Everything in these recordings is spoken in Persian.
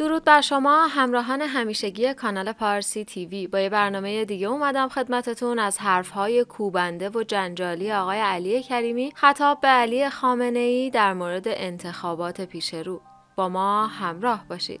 درود بر شما همراهان همیشگی کانال پارسی تیوی با یه برنامه دیگه اومدم خدمتتون از حرفهای کوبنده و جنجالی آقای علی کریمی خطاب به علی خامنه ای در مورد انتخابات پیش رو با ما همراه باشید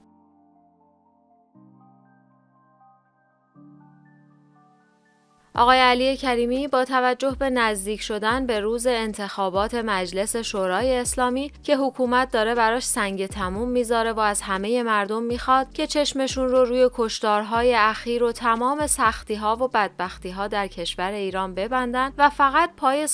آقای علی کریمی با توجه به نزدیک شدن به روز انتخابات مجلس شورای اسلامی که حکومت داره براش سنگ تموم میذاره و از همه مردم میخواد که چشمشون رو روی کشدارهای اخیر و تمام ها و ها در کشور ایران ببندن و فقط پای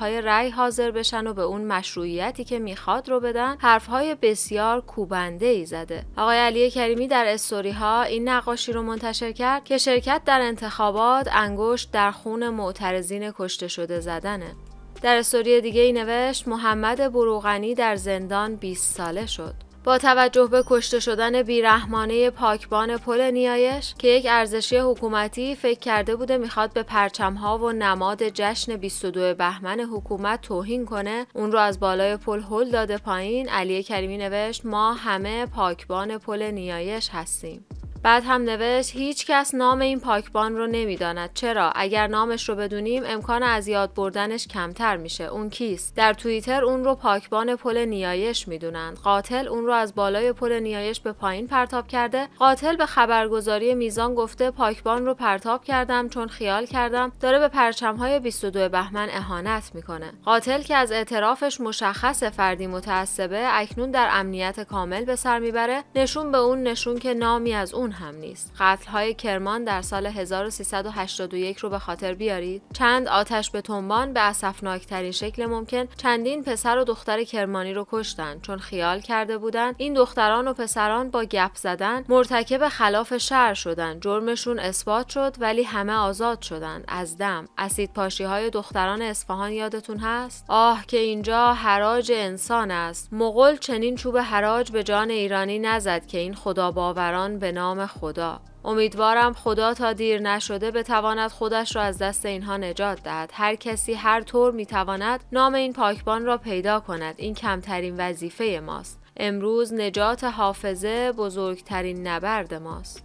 های رأی حاضر بشن و به اون مشروعیتی که میخواد رو بدن حرفهای بسیار کوبنده ای زده آقای علی کریمی در استوری ها این نقاشی رو منتشر کرد که شرکت در انتخابات انگشت در خون معترضین کشته شده زدنه. در استوری دیگه ای نوشت محمد بروغنی در زندان 20 ساله شد. با توجه به کشته شدن بیرحمانه پاکبان پل نیایش که یک ارزشی حکومتی فکر کرده بوده میخواد به پرچمها و نماد جشن 22 بهمن حکومت توهین کنه اون رو از بالای پل هل داده پایین علی کریمی نوشت ما همه پاکبان پل نیایش هستیم بعد هم نوشت هیچ کس نام این پاکبان رو نمیداند چرا اگر نامش رو بدونیم امکان از یاد بردنش کمتر میشه اون کیست در توییتر اون رو پاکبان پل نیایش میدونند قاتل اون رو از بالای پل نیایش به پایین پرتاب کرده قاتل به خبرگزاری میزان گفته پاکبان رو پرتاب کردم چون خیال کردم داره به پرچمهای 22 بهمن اهانت میکنه قاتل که از اعترافش مشخص فردی متعصبه اکنون در امنیت کامل به سر میبره نشون به اون نشون که نامی از اون اون هم نیست قتل های کرمان در سال 1381 رو به خاطر بیارید چند آتش به تنبان به ترین شکل ممکن چندین پسر و دختر کرمانی رو کشتن چون خیال کرده بودند این دختران و پسران با گپ زدن مرتکب خلاف شهر شدن جرمشون اثبات شد ولی همه آزاد شدن از دم اسید پاشی های دختران اصفهان یادتون هست آه که اینجا حراج انسان است مغول چنین چوب حراج به جان ایرانی نزد که این خدا باوران به نام خدا امیدوارم خدا تا دیر نشده بتواند خودش را از دست اینها نجات دهد هر کسی هر طور میتواند نام این پاکبان را پیدا کند این کمترین وظیفه ماست امروز نجات حافظه بزرگترین نبرد ماست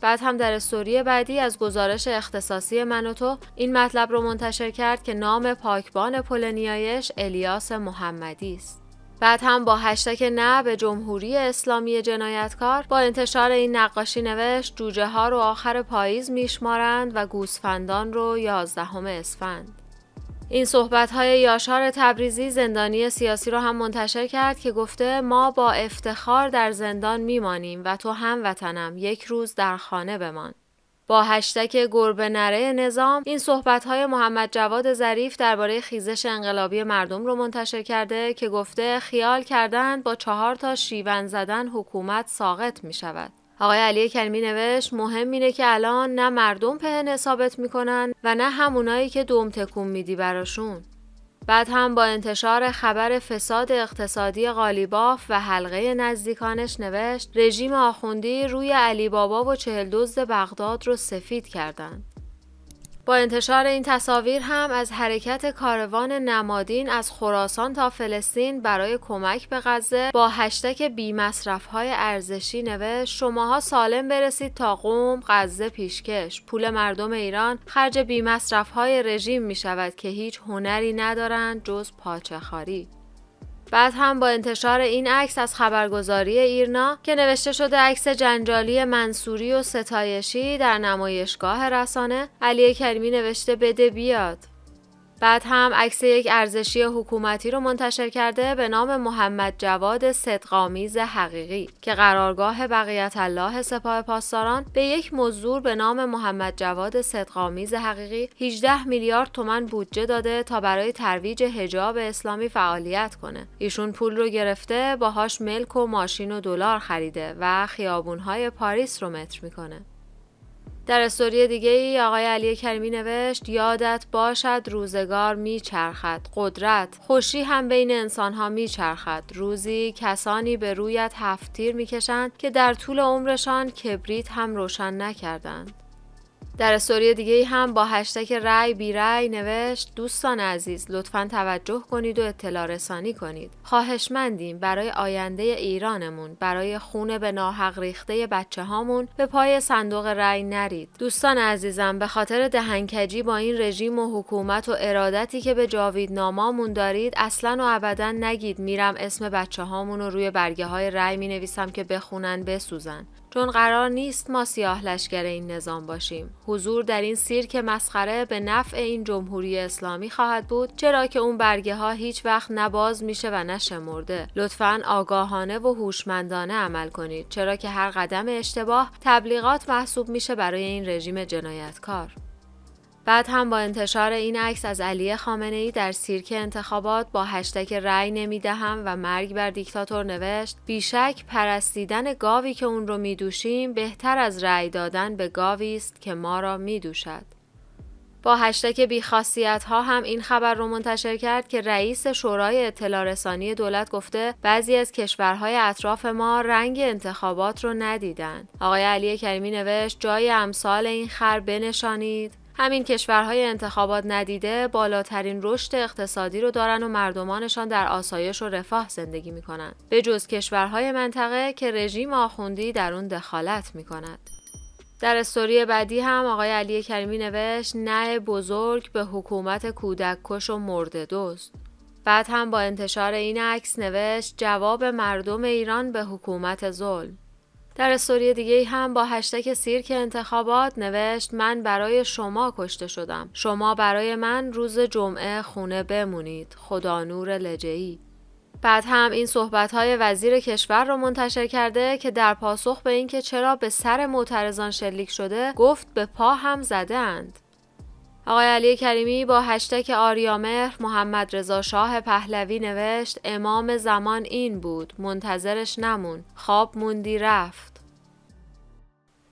بعد هم در استوری بعدی از گزارش اختصاصی من تو این مطلب رو منتشر کرد که نام پاکبان پولنیایش الیاس محمدی است بعد هم با هشتک نه به جمهوری اسلامی جنایتکار با انتشار این نقاشی نوشت جوجه ها رو آخر پاییز میشمارند و گوسفندان رو یازدهم اسفند این صحبت های یاشار تبریزی زندانی سیاسی رو هم منتشر کرد که گفته ما با افتخار در زندان میمانیم و تو هموطنم یک روز در خانه بمان با هشتک گربه نره نظام این صحبت های محمد جواد ظریف درباره خیزش انقلابی مردم رو منتشر کرده که گفته خیال کردن با چهار تا شیون زدن حکومت ساقط می شود. آقای علی کلمی نوشت مهم اینه که الان نه مردم پهن حسابت میکنن و نه همونایی که دوم تکون میدی براشون بعد هم با انتشار خبر فساد اقتصادی غالیباف و حلقه نزدیکانش نوشت رژیم آخوندی روی علی بابا و چهل دزد بغداد رو سفید کردند. با انتشار این تصاویر هم از حرکت کاروان نمادین از خراسان تا فلسطین برای کمک به غزه با هشتک مصرف های ارزشی نوشت شماها سالم برسید تا قوم غزه پیشکش پول مردم ایران خرج بیمصرف های رژیم می شود که هیچ هنری ندارند جز پاچه خاری بعد هم با انتشار این عکس از خبرگزاری ایرنا که نوشته شده عکس جنجالی منصوری و ستایشی در نمایشگاه رسانه علی کریمی نوشته بده بیاد بعد هم عکس یک ارزشی حکومتی رو منتشر کرده به نام محمد جواد صدقامیز حقیقی که قرارگاه بقیت الله سپاه پاسداران به یک مزدور به نام محمد جواد صدقامیز حقیقی 18 میلیارد تومن بودجه داده تا برای ترویج حجاب اسلامی فعالیت کنه ایشون پول رو گرفته باهاش ملک و ماشین و دلار خریده و خیابونهای پاریس رو متر میکنه در استوری دیگه ای آقای علی کریمی نوشت یادت باشد روزگار میچرخد قدرت خوشی هم بین انسان ها میچرخد روزی کسانی به رویت هفتیر میکشند که در طول عمرشان کبریت هم روشن نکردند در استوری دیگه ای هم با هشتک رای بی رای نوشت دوستان عزیز لطفا توجه کنید و اطلاع رسانی کنید. خواهشمندیم برای آینده ایرانمون برای خون به ناحق ریخته بچه هامون به پای صندوق رای نرید. دوستان عزیزم به خاطر دهنکجی با این رژیم و حکومت و ارادتی که به جاوید نامامون دارید اصلا و ابدا نگید میرم اسم بچه هامون رو روی برگه های رای می نویسم که بخونن بسوزن. چون قرار نیست ما سیاه لشکر این نظام باشیم حضور در این سیرک مسخره به نفع این جمهوری اسلامی خواهد بود چرا که اون برگه ها هیچ وقت نباز میشه و نشمرده لطفا آگاهانه و هوشمندانه عمل کنید چرا که هر قدم اشتباه تبلیغات محسوب میشه برای این رژیم جنایتکار بعد هم با انتشار این عکس از علی خامنه ای در سیرک انتخابات با هشتک رأی نمیدهم و مرگ بر دیکتاتور نوشت بیشک پرستیدن گاوی که اون رو میدوشیم بهتر از رأی دادن به گاوی است که ما را میدوشد با هشتک بیخاصیت ها هم این خبر رو منتشر کرد که رئیس شورای اطلاع رسانی دولت گفته بعضی از کشورهای اطراف ما رنگ انتخابات رو ندیدن. آقای علی کریمی نوشت جای امثال این خر بنشانید همین کشورهای انتخابات ندیده بالاترین رشد اقتصادی رو دارن و مردمانشان در آسایش و رفاه زندگی می کنند. به جز کشورهای منطقه که رژیم آخوندی در اون دخالت می کند. در استوری بعدی هم آقای علی کریمی نوشت نه بزرگ به حکومت کودک کش و مرد دوست. بعد هم با انتشار این عکس نوشت جواب مردم ایران به حکومت ظلم. در استوری دیگه هم با هشتک سیرک انتخابات نوشت من برای شما کشته شدم شما برای من روز جمعه خونه بمونید خدا نور لجهی بعد هم این صحبت های وزیر کشور رو منتشر کرده که در پاسخ به اینکه چرا به سر معترضان شلیک شده گفت به پا هم زده اند. آقای علی کریمی با هشتک آریامهر محمد رضا شاه پهلوی نوشت امام زمان این بود منتظرش نمون خواب موندی رفت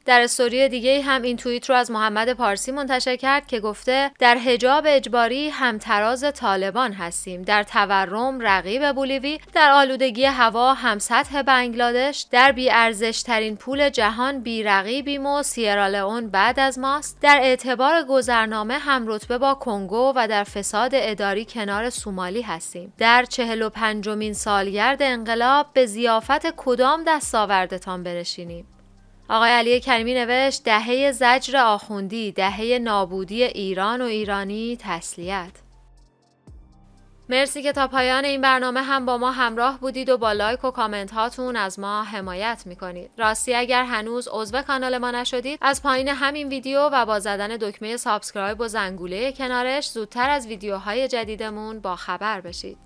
در استوری دیگه هم این توییت رو از محمد پارسی منتشر کرد که گفته در حجاب اجباری همتراز طالبان هستیم در تورم رقیب بولیوی در آلودگی هوا هم سطح بنگلادش در ارزش ترین پول جهان بی رقیبی و سیرالئون بعد از ماست در اعتبار گذرنامه هم رتبه با کنگو و در فساد اداری کنار سومالی هستیم در چهل و پنجمین سالگرد انقلاب به زیافت کدام دستاوردتان برشینیم. آقای علی کریمی نوشت دهه زجر آخوندی، دهه نابودی ایران و ایرانی تسلیت. مرسی که تا پایان این برنامه هم با ما همراه بودید و با لایک و کامنت هاتون از ما حمایت میکنید. راستی اگر هنوز عضو کانال ما نشدید از پایین همین ویدیو و با زدن دکمه سابسکرایب و زنگوله کنارش زودتر از ویدیوهای جدیدمون با خبر بشید.